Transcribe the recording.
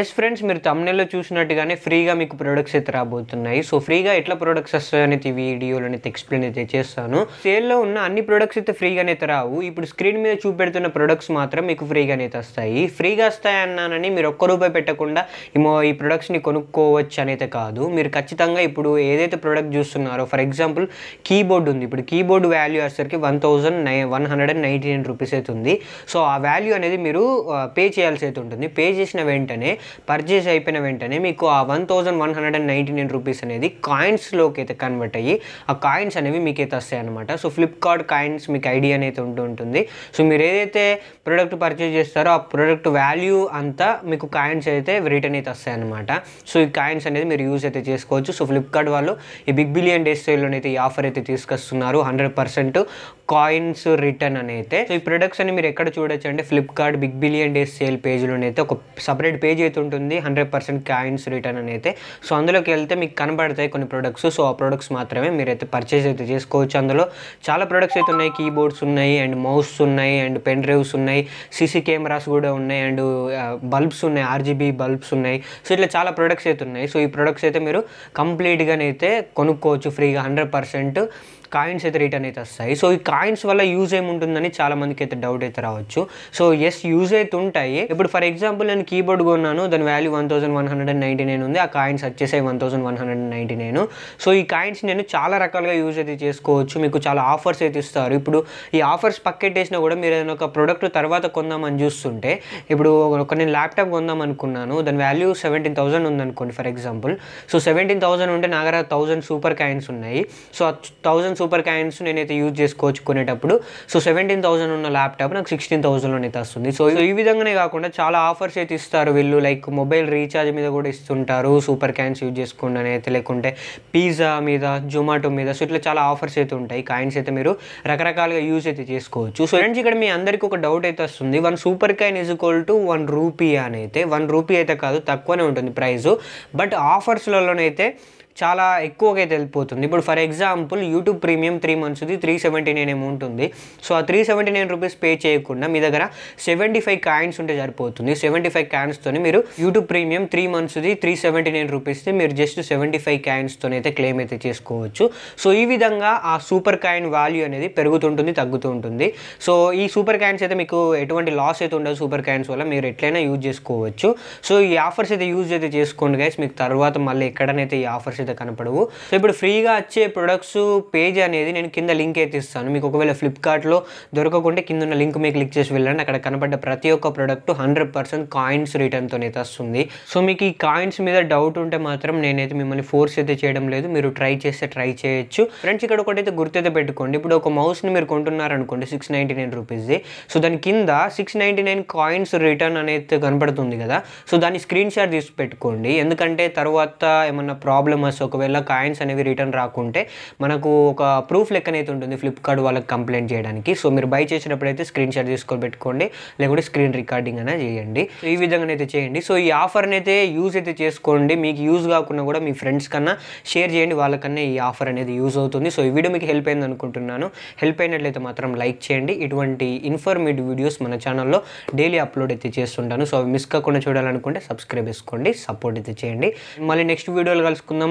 yes friends మీరు తమ్నెల్లో చూసినట్టుగానే ఫ్రీగా మీకు ప్రొడక్ట్స్ అయితే రాబోతున్నాయి సో ఫ్రీగా ఎట్లా ప్రొడక్ట్స్ ఈ వీడియోలో అయితే ఎక్స్ప్లెయిన్ అయితే చేస్తాను సేల్లో ఉన్న అన్ని ప్రొడక్ట్స్ అయితే ఫ్రీగానే అయితే రావు ఇప్పుడు స్క్రీన్ మీద చూపెడుతున్న ప్రొడక్ట్స్ మాత్రం మీకు ఫ్రీగానే అయితే వస్తాయి ఫ్రీగా వస్తాయన్నానని మీరు ఒక్క రూపాయి పెట్టకుండా ఈ ప్రొడక్ట్స్ని కొనుక్కోవచ్చు అనేది కాదు మీరు ఖచ్చితంగా ఇప్పుడు ఏదైతే ప్రొడక్ట్ చూస్తున్నారో ఫర్ ఎగ్జాంపుల్ కీబోర్డ్ ఉంది ఇప్పుడు కీబోర్డ్ వాల్యూ వచ్చేసరికి one thousand nine one hundred and ninety nine rupees అయితే ఉంది సో ఆ వాల్యూ అనేది మీరు పే చేయాల్సి అయితే ఉంటుంది పే చేసిన వెంటనే పర్చేస్ అయిపోయిన వెంటనే మీకు ఆ one thousand one hundred and ninety nine rupees అనేది కాయిన్స్లోకి అయితే కన్వర్ట్ అయ్యి ఆ కాయిన్స్ అనేవి మీకు అయితే వస్తాయి అనమాట సో ఫ్లిప్కార్ట్ కాయిన్స్ మీకు ఐడియా అనేది ఉంటూ ఉంటుంది సో మీరు ఏదైతే ప్రోడక్ట్ పర్చేజ్ చేస్తారో ఆ ప్రోడక్ట్ వాల్యూ అంతా మీకు కాయిన్స్ అయితే రిటర్న్ అయితే వస్తాయి అనమాట సో ఈ కాయిన్స్ అనేది మీరు యూజ్ అయితే చేసుకోవచ్చు సో ఫ్లిప్కార్ట్ వాళ్ళు ఈ బిగ్ బిలియన్ డేస్ సేల్లో అయితే ఈ ఆఫర్ అయితే తీసుకొస్తున్నారు హండ్రెడ్ పర్సెంట్ కాయిన్స్ రిటర్న్ అని అయితే సో ఈ ప్రొడక్ట్స్ అని మీరు ఎక్కడ చూడొచ్చు అంటే Flipkart big billion days sale పేజ్లోనైతే ఒక సపరేట్ పేజ్ అయితే ఉంటుంది హండ్రెడ్ పర్సెంట్ కాయిన్స్ రిటర్న్ అని అయితే సో అందులోకి వెళ్తే మీకు కనబడతాయి కొన్ని ప్రొడక్ట్స్ సో ఆ ప్రొడక్ట్స్ మాత్రమే మీరైతే పర్చేస్ అయితే చేసుకోవచ్చు అందులో చాలా ప్రొడక్ట్స్ అయితే ఉన్నాయి కీబోర్డ్స్ ఉన్నాయి అండ్ మౌస్ ఉన్నాయి అండ్ పెన్ డ్రైవ్స్ ఉన్నాయి సీసీ కెమెరాస్ కూడా ఉన్నాయి అండ్ బల్బ్స్ ఉన్నాయి ఆర్జీబీ బల్బ్స్ ఉన్నాయి సో ఇట్లా చాలా ప్రొడక్ట్స్ అయితే ఉన్నాయి సో ఈ ప్రొడక్ట్స్ అయితే మీరు కంప్లీట్గానైతే కొనుక్కోవచ్చు ఫ్రీగా హండ్రెడ్ పర్సెంట్ కాయిన్స్ అయితే రిటర్న్ అయితే వస్తాయి సో ఈ కాయిన్స్ వల్ల యూజ్ ఏముంటుందని చాలా మందికి అయితే డౌట్ అయితే రావచ్చు సో ఎస్ యూజ్ అయితే ఉంటాయి ఇప్పుడు ఫర్ ఎగ్జాంపుల్ నేను కీబోర్డ్ కొన్నాను దాని value one one hundred and ninety ఉంది ఆ కాయిన్స్ వచ్చేసాయి one thousand one hundred ninety nine so ఈ కాయిన్స్ నేను చాలా రకాలుగా యూజ్ అయితే చేసుకోవచ్చు మీకు చాలా ఆఫర్స్ అయితే ఇస్తారు ఇప్పుడు ఈ ఆఫర్స్ పక్కెట్టేసినా కూడా మీరు ఏదైనా ఒక ప్రోడక్ట్ తర్వాత కొందామని చూస్తుంటే ఇప్పుడు ఒక నేను ల్యాప్టాప్ కొందాం అనుకున్నాను దాని వాల్యూ సెవెంటీన్ థౌసండ్ ఉందనుకోండి for example so seventeen thousand ఉంటే నాగర థౌసండ్ సూపర్ కాయిన్స్ ఉన్నాయి సో ఆ థౌసండ్ సూపర్ క్యాన్స్ నేనైతే యూజ్ చేసుకోవచ్చు కొనేటప్పుడు సో సెవెంటీన్ థౌసండ్ ఉన్న ల్యాప్టాప్ నాకు సిక్స్టీన్ థౌసండ్లోనే అయితే వస్తుంది సో ఈ విధంగానే కాకుండా చాలా ఆఫర్స్ అయితే ఇస్తారు వీళ్ళు లైక్ మొబైల్ రీఛార్జ్ మీద కూడా ఇస్తుంటారు సూపర్ క్యాన్స్ యూజ్ చేసుకోండి అని అయితే లేకుంటే పిజ్జా మీద జొమాటో మీద సో ఇట్లా చాలా ఆఫర్స్ అయితే ఉంటాయి కాయిన్స్ అయితే మీరు రకరకాలుగా యూజ్ అయితే చేసుకోవచ్చు సో ఫ్రెండ్స్ ఇక్కడ మీ అందరికీ ఒక డౌట్ అయితే వస్తుంది one super coin is equal to one rupee అని అయితే వన్ రూపీ అయితే కాదు తక్కువనే ఉంటుంది ప్రైస్ బట్ ఆఫర్స్లలోనైతే చాలా ఎక్కువగా అయితే వెళ్ళిపోతుంది ఇప్పుడు for example YouTube premium three మంత్స్ది త్రీ సెవెంటీ నైన్ ఏమో ఉంటుంది సో ఆ three seventy nine rupees pay చేయకుండా మీ దగ్గర సెవెంటీ ఫైవ్ కాయిన్స్ ఉంటే సరిపోతుంది సెవెంటీ ఫైవ్ కాయిన్స్తోని మీరు యూట్యూబ్ ప్రీమియం త్రీ మంత్స్ది త్రీ సెవెంటీ నైన్ రూపీస్ది మీరు జస్ట్ సెవెంటీ ఫైవ్ క్యాన్స్తో అయితే క్లెయిమ్ అయితే చేసుకోవచ్చు సో ఈ విధంగా ఆ సూపర్ కాయిన్ వాల్యూ అనేది పెరుగుతుంటుంది తగ్గుతూ ఉంటుంది సో ఈ సూపర్ కాయిన్స్ అయితే మీకు ఎటువంటి లాస్ అయితే ఉండదు సూపర్ కాయిన్స్ వల్ల మీరు ఎట్లయినా యూజ్ చేసుకోవచ్చు సో ఈ ఆఫర్స్ అయితే యూజ్ అయితే చేసుకోండి గైస్ మీకు తర్వాత మళ్ళీ ఎక్కడనైతే ఈ ఆఫర్స్ అయితే కనపడవు సో ఇప్పుడు ఫ్రీగా వచ్చే ప్రొడక్ట్స్ పేజ్ అనేది నేను కింద లింక్ అయితే ఇస్తాను మీకు ఒకవేళ ఫ్లిప్కార్ట్లో దొరకకుంటే కింద ఉన్న లింక్ మీకు క్లిక్ చేసి వెళ్ళండి అక్కడ కనపడ్డ ప్రతి ఒక్క ప్రొడక్ట్ హండ్రెడ్ పర్సెంట్ కాయిన్స్ రిటర్న్తో అయితే వస్తుంది సో మీకు ఈ కాయిన్స్ మీద డౌట్ ఉంటే మాత్రం నేనైతే మిమ్మల్ని ఫోర్స్ అయితే చేయడం లేదు మీరు ట్రై చేస్తే ట్రై చేయొచ్చు ఫ్రెండ్స్ ఇక్కడ ఒకటైతే గుర్తైతే పెట్టుకోండి ఇప్పుడు ఒక మౌస్ని మీరు కొంటున్నారనుకోండి సిక్స్ నైంటీ నైన్ రూపీస్ది సో దాని కింద six ninety nine coins return అనేది కనపడుతుంది కదా సో దాన్ని స్క్రీన్ షాట్ తీసి పెట్టుకోండి ఎందుకంటే తర్వాత ఏమన్నా ప్రాబ్లమ్ కస్టమర్స్ ఒకవేళ కాయిన్స్ అనేవి రిటర్న్ రాకుంటే మనకు ఒక ప్రూఫ్ లెక్కనైతే ఉంటుంది ఫ్లిప్కార్ట్ వాళ్ళకి కంప్లైంట్ చేయడానికి సో మీరు బై చేసినప్పుడు అయితే స్క్రీన్ షాట్ తీసుకొని పెట్టుకోండి లేకుంటే స్క్రీన్ రికార్డింగ్ అయినా చేయండి సో ఈ విధంగానైతే చేయండి సో ఈ ఆఫర్ని అయితే యూజ్ అయితే చేసుకోండి మీకు యూజ్ కాకుండా కూడా మీ ఫ్రెండ్స్ కన్నా షేర్ చేయండి వాళ్ళకన్నా ఈ ఆఫర్ అనేది యూజ్ అవుతుంది సో ఈ వీడియో మీకు హెల్ప్ అయింది అనుకుంటున్నాను హెల్ప్ అయినట్లయితే మాత్రం లైక్ చేయండి ఇటువంటి ఇన్ఫర్మేటివ్ వీడియోస్ మన ఛానల్లో డైలీ అప్లోడ్ అయితే చేస్తుంటాను సో అవి మిస్ కాకుండా చూడాలనుకుంటే సబ్స్క్రైబ్ చేసుకోండి సపోర్ట్ అయితే చేయండి మళ్ళీ నెక్స్ట్ వీడియోలు కలుసుకుందాం